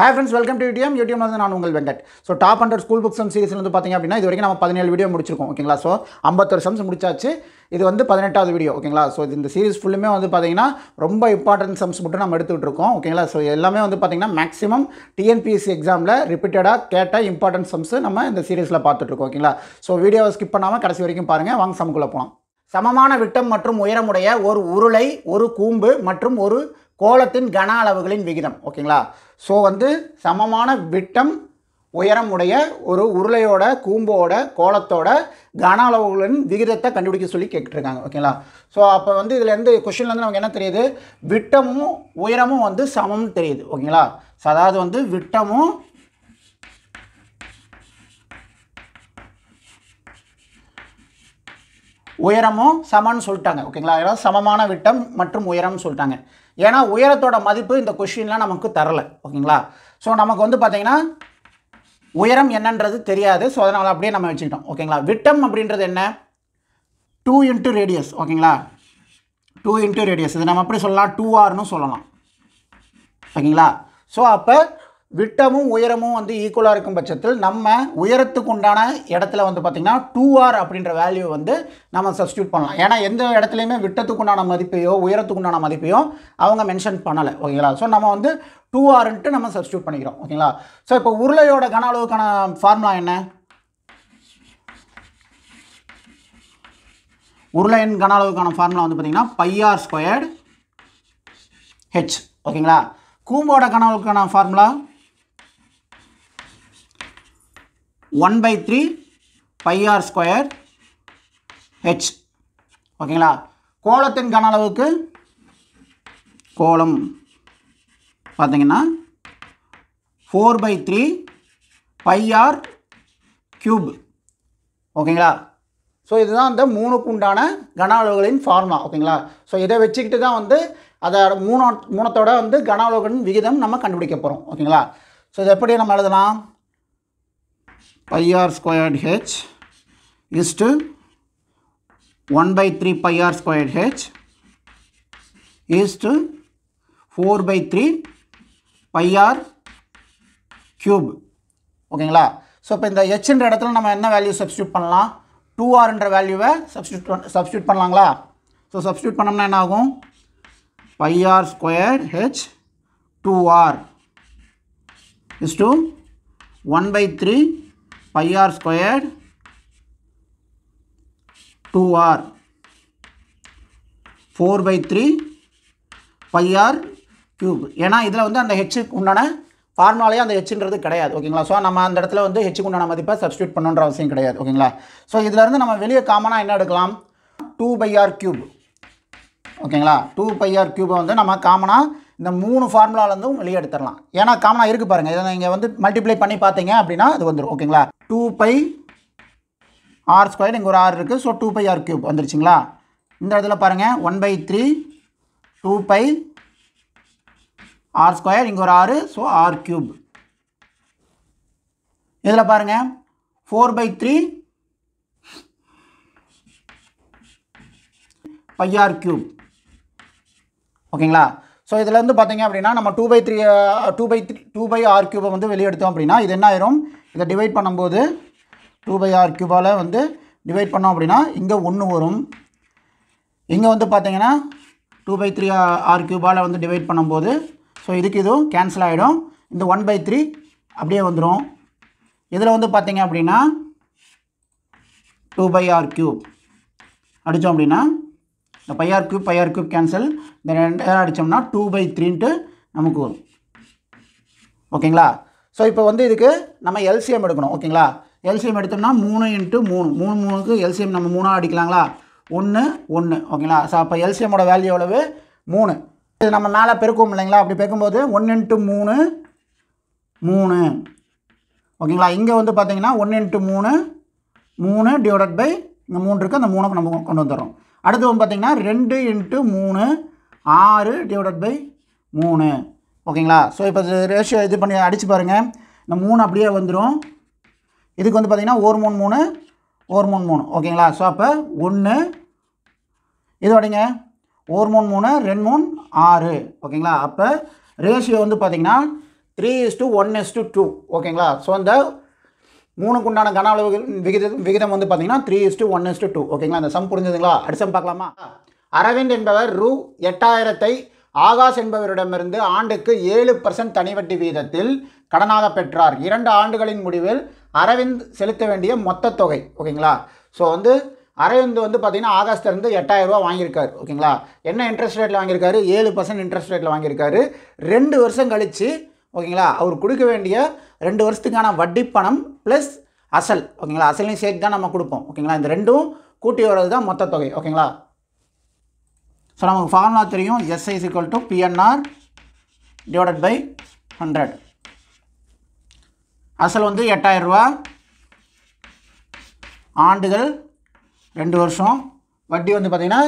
hey friends welcome to யூடியம் YouTube வந்து நான் உங்கள் Venkat so top hundred school books சீரிஸ்லேருந்து வந்து பார்த்திங்க அப்படின்னா இது வரைக்கும் நம்ம பதினேழு வீடியோ முடிச்சிருக்கோம் ஓகேங்களா ஸோ ஐம்பத்தொரு சம்ஸ் முடிச்சாச்சு இது வந்து பதினெட்டாவது வீடியோ ஓகேங்களா ஸோ இந்த சீரிஸ் ஃபுல்லுமே வந்து பார்த்திங்கன்னா ரொம்ப இம்பார்ட்டன்ட் சம்ஸ் மட்டும் நம்ம எடுத்துகிட்டு இருக்கோம் ஓகேங்களா ஸோ எல்லாமே வந்து பார்த்திங்கன்னா மேக்ஸிமம் டிஎன்பிஎஸ்சி எக்ஸாமில் ரிப்பீட்டடாக கேட்ட இம்பார்ட்டன்ட் சம்ஸ் நம்ம இந்த சீரிஸில் பார்த்துட்ருக்கோம் ஓகேங்களா ஸோ வீடியோவை ஸ்கிப் பண்ணாமல் கடைசி வரைக்கும் பாருங்கள் வாங்க சமக்குள்ளே போகலாம் சமமான விட்டம் மற்றும் உயரமுடைய ஒரு உருளை ஒரு கூம்பு மற்றும் ஒரு கோலத்தின் கன அளவுகளின் விகிதம் ஓகேங்களா ஸோ வந்து சமமான விட்டம் உயரம் உடைய ஒரு உருளையோட கூம்போட கோலத்தோட கன அளவுகளின் விகிதத்தை கண்டுபிடிக்க சொல்லி கேட்டுருக்காங்க ஓகேங்களா ஸோ அப்போ வந்து இதுலேருந்து கொஷின்லேருந்து நமக்கு என்ன தெரியுது விட்டமும் உயரமும் வந்து சமம்னு தெரியுது ஓகேங்களா ஸோ அதாவது வந்து விட்டமும் உயரமும் சமம்னு சொல்லிட்டாங்க ஓகேங்களா அதாவது சமமான விட்டம் மற்றும் உயரம்னு சொல்லிட்டாங்க ஏன்னா உயரத்தோட மதிப்பு இந்த கொஷின்லாம் நமக்கு தரலை ஓகேங்களா ஸோ நமக்கு வந்து பார்த்திங்கன்னா உயரம் என்னன்றது தெரியாது ஸோ அதனால் அப்படியே நம்ம வச்சுக்கிட்டோம் ஓகேங்களா விட்டம் அப்படின்றது என்ன டூ இன்ட்டு ரேடியஸ் ஓகேங்களா டூ இன்ட்டு ரேடியஸ் இது நம்ம எப்படி சொல்லலாம் டூ ஆர்னு சொல்லலாம் ஓகேங்களா ஸோ அப்போ விட்டமும் உயரமும் வந்து ஈக்குவலாக இருக்கும் பட்சத்தில் நம்ம உயரத்துக்கு உண்டான இடத்துல வந்து பார்த்திங்கன்னா டூ ஆர் அப்படின்ற வேல்யூ வந்து நம்ம சப்ஸ்டியூட் பண்ணலாம் ஏன்னா எந்த இடத்துலையுமே விட்டத்துக்குண்டான மதிப்பையோ உயரத்துக்குண்டான மதிப்பையோ அவங்க மென்ஷன் பண்ணலை ஓகேங்களா ஸோ நம்ம வந்து டூ ஆர்ன்ட்டு நம்ம சப்ஸ்டியூட் பண்ணிக்கிறோம் ஓகேங்களா ஸோ இப்போ உருளையோட கன அளவுக்கான ஃபார்முலா என்ன உருளையின் கன அளவுக்கான ஃபார்முலா வந்து பார்த்திங்கன்னா பையார் ஸ்கொயர்டு ஹெச் ஓகேங்களா கூம்போட கனவுக்கான formula one by three pi r square H ஓகேங்களா கோலத்தின் கன அளவுக்கு கோலம் பார்த்தீங்கன்னா four by three pi r cube ஓகேங்களா ஸோ இதுதான் அந்த மூணுக்கு உண்டான கன அளவுகளின் ஃபார்மா ஓகேங்களா ஸோ இதை வச்சுக்கிட்டு தான் வந்து அதை மூணோ மூணத்தோட வந்து கன அளவுகளின் விகிதம் நம்ம கண்டுபிடிக்க போகிறோம் ஓகேங்களா ஸோ இதை எப்படி நம்ம எழுதலாம் pi r squared h is to 1 by 3 pi r squared h is to 4 by 3 pi r cube ஓகேங்களா ஸோ இப்போ இந்த ஹெச்ன்ற இடத்துல நம்ம என்ன வேல்யூ சப்ஸ்டியூட் பண்ணலாம் டூ ஆர்ன்ற வேல்யூவை சப்ஸ்டியூட் சப்ஸ்டியூட் பண்ணலாங்களா ஸோ சப்ஸ்டியூட் பண்ணோம்னா என்ன ஆகும் pi r squared H two r is to one by three pi r squared two r four by three pi r cube ஏன்னா இதில் வந்து அந்த ஹெச்சுக்கு உண்டான ஃபார்முலாலேயே அந்த ஹெச்சுன்றது கிடையாது ஓகேங்களா ஸோ நம்ம அந்த இடத்துல வந்து ஹெச்சுக்கு உண்டான மதிப்பை சப்ஸ்டியூட் பண்ணுன்ற அவசியம் கிடையாது ஓகேங்களா ஸோ இதிலேருந்து நம்ம வெளியே காமனாக என்ன எடுக்கலாம் டூ பை ஆர் க்யூப் ஓகேங்களா டூ பை ஆர் க்யூபை வந்து நம்ம காமனாக இந்த மூணு ஃபார்முலாலேருந்தும் வெளியே எடுத்துடலாம் ஏன்னா காமனாக இருக்குது பாருங்கள் இதை நீங்கள் வந்து மல்டிப்ளை பண்ணி பார்த்தீங்க அப்படின்னா இது வந்துடும் ஓகேங்களா டூ பை ஆர் ஸ்கொயர் இங்கே ஒரு ஆர் இருக்குது so two pi r cube வந்துருச்சுங்களா இந்த இடத்துல பாருங்கள் one by three two pi r square இங்கே ஒரு ஆறு ஸோ ஆர் க்யூப் இதில் பாருங்கள் four by three pi r cube ஓகேங்களா ஸோ இதுலேருந்து பார்த்தீங்க அப்படின்னா நம்ம two by three two by three two pi r கியூபை வந்து வெளியெடுத்தோம் அப்படின்னா இது என்ன ஆயிரும் இதை டிவைட் பண்ணும்போது டூ பை ஆர் கியூபால் வந்து டிவைட் பண்ணோம் அப்படின்னா இங்கே ஒன்று வரும் இங்கே வந்து பார்த்தீங்கன்னா டூ பை த்ரீ ஆர் கியூபால் வந்து டிவைட் பண்ணும்போது ஸோ இதுக்கு இதுவும் கேன்சல் ஆகிடும் இந்த ஒன் பை த்ரீ அப்படியே வந்துடும் இதில் வந்து பார்த்தீங்க அப்படின்னா டூ பை ஆர் கியூப் அடித்தோம் அப்படின்னா இந்த pi r cube pi r cube cancel இந்த ரெண்டாயிரம் அடித்தோம்னா டூ பை த்ரீன்ட்டு நமக்கு வரும் ஓகேங்களா ஸோ இப்போ வந்து இதுக்கு நம்ம எல்சிஎம் எடுக்கணும் ஓகேங்களா எல்சிஎம் எடுத்தோம்னா மூணு இன்ட்டு மூணு மூணு மூணுக்கு எல்சிஎம் நம்ம மூணாக அடிக்கலாங்களா ஒன்று ஒன்று ஓகேங்களா ஸோ அப்போ எல்சிஎமோட வேல்யூ எவ்வளவு மூணு இது நம்ம மேலே பெருக்கோம் இல்லைங்களா அப்படி பெருக்கும்போது ஒன்று இன்ட்டு மூணு மூணு ஓகேங்களா இங்கே வந்து பார்த்தீங்கன்னா ஒன்று இன்ட்டு மூணு மூணு டிவைடட் பை இந்த மூணு இருக்குது அந்த மூணுக்கு நம்ம கொண்டு வந்துடுறோம் அடுத்து வந்து பார்த்திங்கன்னா ரெண்டு இன்ட்டு மூணு ஆறு டிவைடட் பை மூணு ஓகேங்களா ஸோ இப்போ ரேஷியோ இது பண்ணி அடித்து பாருங்கள் இந்த மூணு அப்படியே வந்துடும் இதுக்கு வந்து பார்த்திங்கன்னா ஒரு மூணு மூணு ஒரு மூணு மூணு ஓகேங்களா ஸோ அப்போ ஒன்று இது ஒரு மூணு மூணு ரெண்டு மூணு ஆறு ஓகேங்களா அப்போ ரேஷியோ வந்து பார்த்திங்கன்னா three is to one is to two ஓகேங்களா ஸோ அந்த மூணுக்கு உண்டான கன அளவு விகிதம் விகிதம் வந்து பார்த்தீங்கன்னா three is to one is to two ஓகேங்களா அந்த சம் புரிஞ்சுதுங்களா அடுத்த பார்க்கலாமா அரவிந்த் என்பவர் ரூ எட்டாயிரத்தை ஆகாஷ் என்பவரிடமிருந்து ஆண்டுக்கு ஏழு பர்சன்ட் தனிவட்டி வீதத்தில் கடனாக பெற்றார் இரண்டு ஆண்டுகளின் முடிவில் அரவிந்த் செலுத்த வேண்டிய மொத்த தொகை ஓகேங்களா ஸோ வந்து அரவிந்த் வந்து பார்த்திங்கன்னா ஆகாஸ்ட்லேருந்து எட்டாயிரரூவா வாங்கியிருக்காரு ஓகேங்களா என்ன இன்ட்ரெஸ்ட் ரேட்டில் வாங்கியிருக்காரு ஏழு பர்சன்ட் இன்ட்ரெஸ்ட் ரேட்டில் வாங்கியிருக்காரு ரெண்டு வருஷம் கழித்து ஓகேங்களா அவர் கொடுக்க வேண்டிய ரெண்டு வருஷத்துக்கான வட்டி பணம் ப்ளஸ் அசல் ஓகேங்களா அசலையும் சேர்த்து தான் நம்ம கொடுப்போம் ஓகேங்களா இந்த ரெண்டும் கூட்டி வர்றது தான் மொத்த தொகை ஓகேங்களா ஸோ நமக்கு ஃபார்முலா தெரியும் S I is equal to P N R divided by hundred அசல் வந்து எட்டாயிரரூபா ஆண்டுகள் ரெண்டு வருஷம் வட்டி வந்து பார்த்திங்கன்னா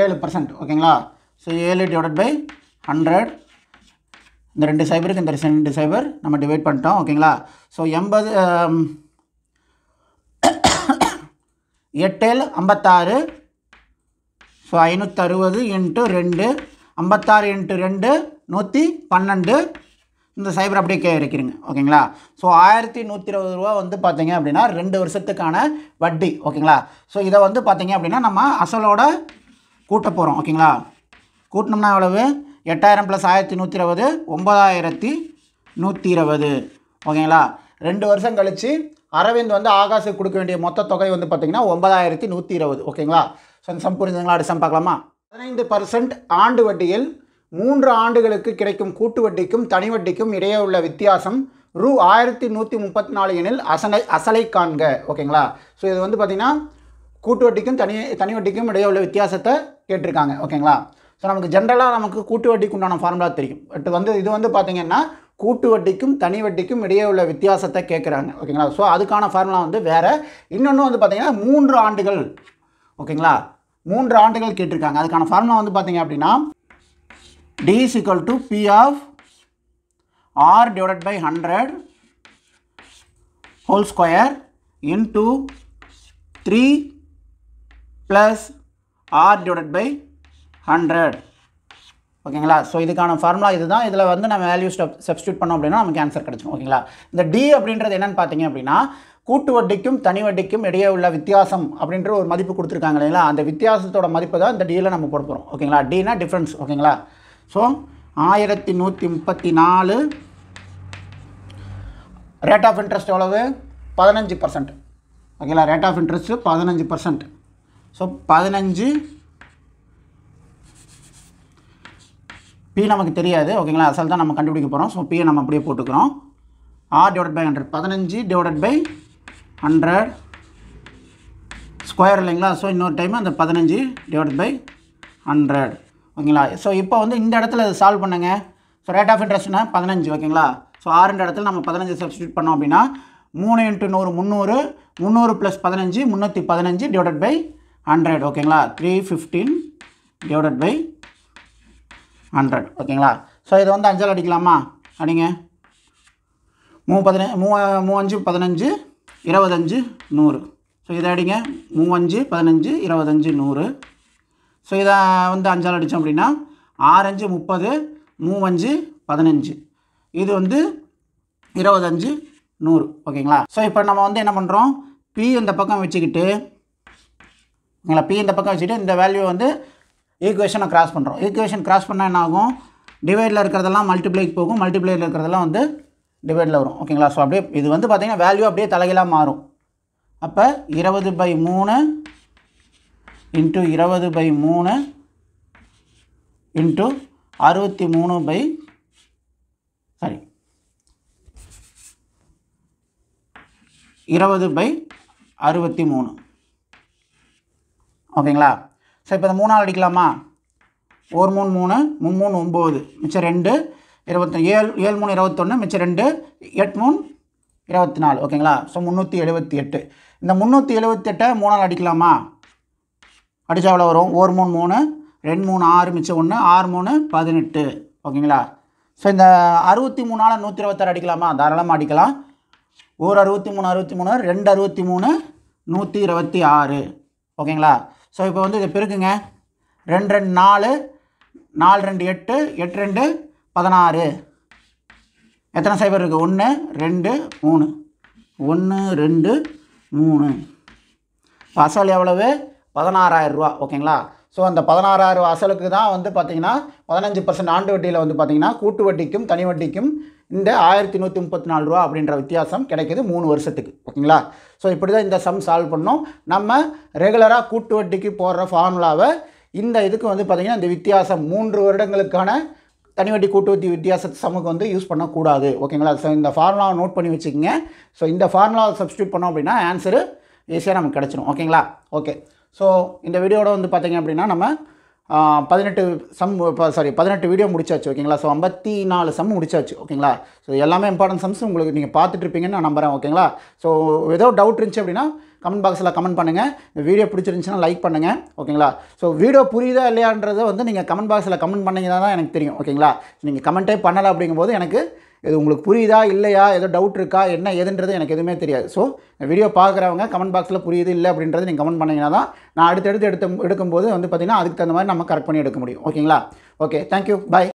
ஏழு பர்சன்ட் ஓகேங்களா ஸோ ஏழு டிவைடட் பை ஹண்ட்ரட் இந்த ரெண்டு சைபருக்கு இந்த ரெண்டு சைபர் நம்ம டிவைட் பண்ணிட்டோம் ஓகேங்களா ஸோ எண்பது எட்டில் ஐம்பத்தாறு ஸோ ஐநூற்றறுபது இன்ட்டு ரெண்டு ஐம்பத்தாறு இன்ட்டு ரெண்டு நூற்றி பன்னெண்டு இந்த சைபர் அப்படியே கே இருக்கிறீங்க ஓகேங்களா ஸோ ஆயிரத்தி நூற்றி இருபது ரூபா வந்து பார்த்தீங்க அப்படின்னா ரெண்டு வருஷத்துக்கான வட்டி ஓகேங்களா ஸோ இதை வந்து பார்த்தீங்க அப்படின்னா நம்ம அசலோட கூட்ட போகிறோம் ஓகேங்களா கூட்டினோம்னா எவ்வளவு எட்டாயிரம் ப்ளஸ் ஆயிரத்தி நூற்றி இருபது ஒம்பதாயிரத்தி நூற்றி இருபது ஓகேங்களா ரெண்டு வருஷம் கழித்து அரவிந்த் வந்து ஆகாசுக்கு கொடுக்க வேண்டிய மொத்த தொகை வந்து பார்த்திங்கன்னா ஒன்பதாயிரத்தி நூற்றி இருபது ஓகேங்களா ஸோ சம் புரிஞ்சுங்களா அடிசம் பார்க்கலாமா பதினைந்து பர்சன்ட் ஆண்டு வட்டியில் மூன்று ஆண்டுகளுக்கு கிடைக்கும் கூட்டு வட்டிக்கும் தனி வட்டிக்கும் இடையே உள்ள வித்தியாசம் ரூ ஆயிரத்தி நூற்றி முப்பத்தி நாலு எனில் அசலை அசலை காண்க ஓகேங்களா ஸோ இது வந்து பார்த்திங்கன்னா கூட்டு வட்டிக்கும் தனி தனி வட்டிக்கும் இடையே உள்ள வித்தியாசத்தை கேட்டிருக்காங்க ஓகேங்களா ஸோ நமக்கு ஜென்ரலாக நமக்கு கூட்டு வட்டிக்கு உண்டான ஃபார்முலா தெரியும் பட் வந்து இது வந்து பார்த்திங்கன்னா கூட்டு வட்டிக்கும் தனி வட்டிக்கும் இடையே உள்ள வித்தியாசத்தை கேட்குறாங்க ஓகேங்களா ஸோ அதுக்கான ஃபார்முலா வந்து வேறு இன்னொன்று வந்து பார்த்திங்கன்னா மூன்று ஆண்டுகள் ஓகேங்களா மூன்று ஆண்டுகள் கேட்டிருக்காங்க அதுக்கான ஃபார்முலா வந்து பார்த்திங்க அப்படின்னா T is to P of r divided by hundred whole square into three plus r divided by hundred ஓகேங்களா ஸோ இதுக்கான ஃபார்முலா இதுதான் இதில் வந்து நம்ம வேல்யூ ஸ்டப் சப்ஸ்டியூட் பண்ணோம் அப்படின்னா நமக்கு ஆன்சர் கிடச்சிடும் ஓகேங்களா இந்த டி அப்படின்றது என்னென்னு பார்த்தீங்க அப்படின்னா கூட்டு வட்டிக்கும் தனி வட்டிக்கும் இடையே உள்ள வித்தியாசம் அப்படின்ற ஒரு மதிப்பு கொடுத்துருக்காங்க இல்லைங்களா அந்த வித்தியாசத்தோட மதிப்பு தான் இந்த டியில் நம்ம போட போகிறோம் ஓகேங்களா டீனா டிஃப்ரென்ஸ் ஓகேங்களா ஸோ ஆயிரத்தி நூற்றி முப்பத்தி நாலு ரேட் ஆஃப் இன்ட்ரெஸ்ட் எவ்வளவு பதினஞ்சு பர்சன்ட் ஓகேங்களா ரேட் ஆஃப் இன்ட்ரெஸ்ட்டு பதினஞ்சு பர்சன்ட் ஸோ பதினஞ்சு பி நமக்கு தெரியாது ஓகேங்களா அசல் தான் நம்ம கண்டுபிடிக்க போகிறோம் ஸோ பியை நம்ம அப்படியே போட்டுக்கிறோம் ஆர் டிவைட் பை ஹண்ட்ரட் பதினஞ்சு டிவைடட் பை ஹண்ட்ரட் ஸ்கொயர் இல்லைங்களா ஸோ இன்னொரு டைம் அந்த பதினஞ்சு டிவைட் பை ஹண்ட்ரட் ஓகேங்களா ஸோ இப்போ வந்து இந்த இடத்துல அதை சால்வ் பண்ணுங்க ஸோ ரேட் ஆஃப் இன்ட்ரெஸ்ட்னா பதினஞ்சு ஓகேங்களா ஸோ ஆறுன்ற இடத்துல நம்ம பதினஞ்சு சப்ஸ்டியூட் பண்ணோம் அப்படின்னா மூணு இன்ட்டு நூறு முந்நூறு முந்நூறு ப்ளஸ் பதினஞ்சு முந்நூற்றி பதினஞ்சு டிவைடட் பை ஹண்ட்ரட் ஓகேங்களா three fifteen divided by hundred ஓகேங்களா ஸோ இதை வந்து அஞ்சால் அடிக்கலாமா அடிங்க மூ பதினஞ்சு மூ மூவஞ்சு பதினஞ்சு இருபதஞ்சு நூறு ஸோ இதை அடிங்க மூவஞ்சு பதினஞ்சு இருபதஞ்சு நூறு ஸோ இதை வந்து அஞ்சால் அடித்தோம் அப்படின்னா ஆறஞ்சு முப்பது மூவஞ்சு பதினஞ்சு இது வந்து இருபதஞ்சு நூறு ஓகேங்களா ஸோ இப்போ நம்ம வந்து என்ன பண்ணுறோம் பி இந்த பக்கம் வச்சுக்கிட்டு ஓகேங்களா பி இந்த பக்கம் வச்சுக்கிட்டு இந்த வேல்யூ வந்து ஈக்குவேஷனை கிராஸ் பண்ணுறோம் ஈக்குவேஷன் கிராஸ் பண்ணால் என்ன ஆகும் டிவைடில் இருக்கிறதெல்லாம் மல்டிப்ளைக்கு போகும் மல்டிப்ளையில் இருக்கிறதெல்லாம் வந்து டிவைடில் வரும் ஓகேங்களா ஸோ அப்படியே இது வந்து பார்த்திங்கன்னா வேல்யூ அப்படியே தலைகளாக மாறும் அப்போ இருபது பை மூணு இன்ட்டு இருபது பை மூணு இன்ட்டு அறுபத்தி மூணு பை சாரி இருபது பை அறுபத்தி மூணு ஓகேங்களா ஸோ இப்போ இந்த மூணாவது அடிக்கலாமா ஒரு மூணு மூணு மூணு ஒம்பது மிச்சம் ரெண்டு இருபத்தொன்று ஏழு ஏழு மூணு இருபத்தொன்று மிச்சம் ரெண்டு எட்டு மூணு இருபத்தி நாலு ஓகேங்களா ஸோ முந்நூற்றி எழுபத்தி எட்டு இந்த முந்நூற்றி எழுபத்தி எட்டை மூணால் அடிக்கலாமா அடித்தா எவ்வளோ வரும் ஒரு மூணு மூணு ரெண்டு மூணு ஆறு மிச்சம் ஒன்று ஆறு மூணு பதினெட்டு ஓகேங்களா ஸோ இந்த அறுபத்தி மூணால் நூற்றி இருபத்தாறு அடிக்கலாமா தாராளமாக அடிக்கலாம் ஒரு அறுபத்தி மூணு அறுபத்தி மூணு ரெண்டு அறுபத்தி மூணு நூற்றி இருபத்தி ஆறு ஓகேங்களா ஸோ இப்போ வந்து இதை பெருக்குங்க ரெண்டு ரெண்டு நாலு நாலு ரெண்டு எட்டு எட்டு ரெண்டு பதினாறு எத்தனை சைபர் இருக்குது ஒன்று ரெண்டு மூணு ஒன்று ரெண்டு மூணு பசல் எவ்வளவு எவ்வளவு ரூபா ஓகேங்களா ஸோ அந்த பதினாறாயிரம் அசலுக்கு தான் வந்து பார்த்திங்கன்னா பதினஞ்சு பர்சன்ட் ஆண்டு வட்டியில் வந்து பார்த்திங்கன்னா கூட்டு வட்டிக்கும் தனி வட்டிக்கும் இந்த ஆயிரத்தி நூற்றி முப்பத்தி நாலு ரூபா அப்படின்ற வித்தியாசம் கிடைக்கிது மூணு வருஷத்துக்கு ஓகேங்களா ஸோ இப்படி தான் இந்த சம் சால்வ் பண்ணோம் நம்ம ரெகுலராக கூட்டு வட்டிக்கு போடுற ஃபார்முலாவை இந்த இதுக்கு வந்து பார்த்திங்கன்னா இந்த வித்தியாசம் மூன்று வருடங்களுக்கான தனி கூட்டு கூட்டுவட்டி வித்தியாசத்து சமக்கு வந்து யூஸ் பண்ணக்கூடாது ஓகேங்களா ஸோ இந்த ஃபார்முலாவை நோட் பண்ணி வச்சுக்கோங்க ஸோ இந்த ஃபார்முலாவை சப்ஸ்டியூட் பண்ணோம் அப்படின்னா ஆன்சரு ஈஸியாக நமக்கு கிடச்சிடும் ஓகேங்களா ஓகே ஸோ இந்த வீடியோட வந்து பார்த்திங்க அப்படின்னா நம்ம பதினெட்டு சம் இப்போ சாரி பதினெட்டு வீடியோ முடிச்சாச்சு ஓகேங்களா ஸோ ஐம்பத்தி நாலு சம் முடிச்சாச்சு ஓகேங்களா ஸோ எல்லாமே இம்பார்ட்டன்ட் சம்ஸ் உங்களுக்கு நீங்கள் பார்த்துட்டு இருப்பீங்கன்னு நான் நம்புகிறேன் ஓகேங்களா ஸோ ஏதோ டவுட் இருந்துச்சு அப்படின்னா கமெண்ட் பாக்ஸில் கமெண்ட் பண்ணுங்கள் இந்த வீடியோ பிடிச்சிருந்துச்சுன்னா லைக் பண்ணுங்கள் ஓகேங்களா ஸோ வீடியோ புரியுதா இல்லையான்றதை வந்து நீங்கள் கமெண்ட் பாக்ஸில் கமெண்ட் பண்ணிங்கன்னா தான் எனக்கு தெரியும் ஓகேங்களா நீங்கள் கமெண்ட்டே பண்ணலை அப்படிங்கும்போது எனக்கு இது உங்களுக்கு புரியுதா இல்லையா ஏதோ டவுட் இருக்கா என்ன ஏதுன்றது எனக்கு எதுவுமே தெரியாது ஸோ வீடியோ பார்க்குறவங்க கமெண்ட் பாக்ஸில் புரியுது இல்லை அப்படின்றது நீங்கள் கமெண்ட் பண்ணிங்கன்னா தான் நான் அடுத்தடுத்து எடுத்து எடுக்கும்போது வந்து பார்த்திங்கன்னா அதுக்கு தகுந்த மாதிரி நம்ம கரெக்ட் பண்ணி எடுக்க முடியும் ஓகேங்களா ஓகே தேங்க்யூ பாய்